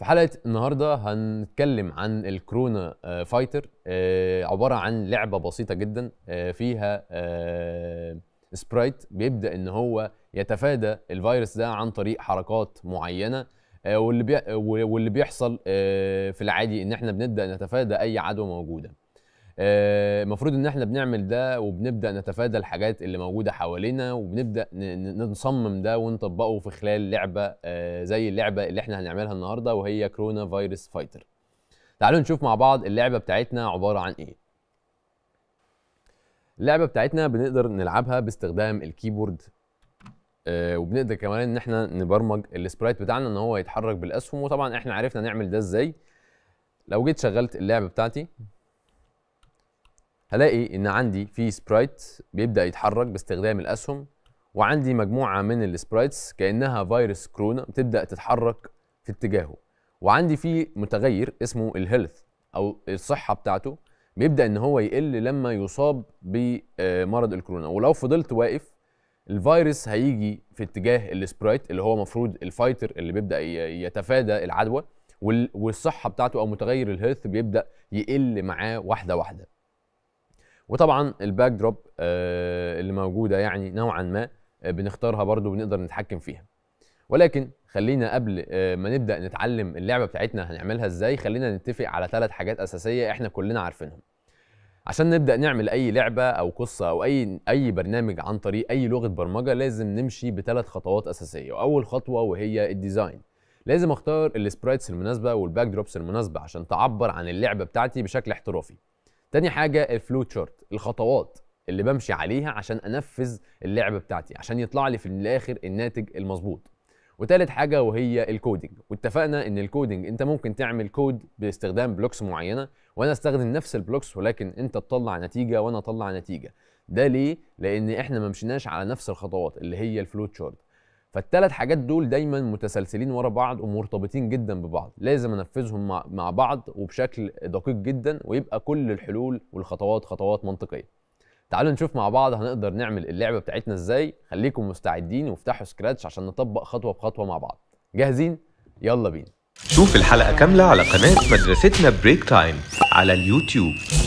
في حلقه النهارده هنتكلم عن الكورونا آه، فايتر آه، عباره عن لعبه بسيطه جدا آه، فيها سبرايت بيبدا ان هو يتفادى الفيروس ده عن طريق حركات معينه واللي واللي بيحصل في العادي ان احنا بنبدا نتفادى اي عدوى موجوده آه، المفروض ان احنا بنعمل ده وبنبدا نتفادى الحاجات اللي موجوده حوالينا وبنبدا نصمم ده ونطبقه في خلال لعبه آه، زي اللعبه اللي احنا هنعملها النهارده وهي كورونا فيروس فايتر تعالوا نشوف مع بعض اللعبه بتاعتنا عباره عن ايه اللعبه بتاعتنا بنقدر نلعبها باستخدام الكيبورد آه، وبنقدر كمان ان احنا نبرمج السبرايت بتاعنا ان هو يتحرك بالاسهم وطبعا احنا عرفنا نعمل ده ازاي لو جيت شغلت اللعبه بتاعتي هلاقي ان عندي في سبرايت بيبدا يتحرك باستخدام الاسهم وعندي مجموعه من السبرايتس كانها فيروس كورونا بتبدا تتحرك في اتجاهه وعندي في متغير اسمه الهيلث او الصحه بتاعته بيبدا ان هو يقل لما يصاب بمرض الكورونا ولو فضلت واقف الفيروس هيجي في اتجاه السبرايت اللي هو مفروض الفايتر اللي بيبدا يتفادى العدوى والصحه بتاعته او متغير الهيلث بيبدا يقل معاه واحده واحده وطبعا الباك دروب آه، اللي موجوده يعني نوعا ما آه، بنختارها برده بنقدر نتحكم فيها ولكن خلينا قبل آه، ما نبدا نتعلم اللعبه بتاعتنا هنعملها ازاي خلينا نتفق على ثلاث حاجات اساسيه احنا كلنا عارفينهم عشان نبدا نعمل اي لعبه او قصه او اي اي برنامج عن طريق اي لغه برمجه لازم نمشي بثلاث خطوات اساسيه واول خطوه وهي الديزاين لازم اختار السبرايتس المناسبه والباك دروبس المناسبه عشان تعبر عن اللعبه بتاعتي بشكل احترافي تاني حاجه الفلو تشارت الخطوات اللي بمشي عليها عشان انفذ اللعبه بتاعتي عشان يطلع لي في الاخر الناتج المظبوط وتالت حاجه وهي الكودينج واتفقنا ان الكودينج انت ممكن تعمل كود باستخدام بلوكس معينه وانا استخدم نفس البلوكس ولكن انت تطلع نتيجه وانا اطلع نتيجه ده ليه لان احنا ما مشيناش على نفس الخطوات اللي هي الفلو تشارت فالثلاث حاجات دول دايما متسلسلين ورا بعض ومرتبطين جدا ببعض لازم انفذهم مع بعض وبشكل دقيق جدا ويبقى كل الحلول والخطوات خطوات منطقيه تعالوا نشوف مع بعض هنقدر نعمل اللعبه بتاعتنا ازاي خليكم مستعدين وافتحوا سكراتش عشان نطبق خطوه بخطوه مع بعض جاهزين يلا بينا شوف الحلقه كامله على قناه مدرستنا بريك تايم على اليوتيوب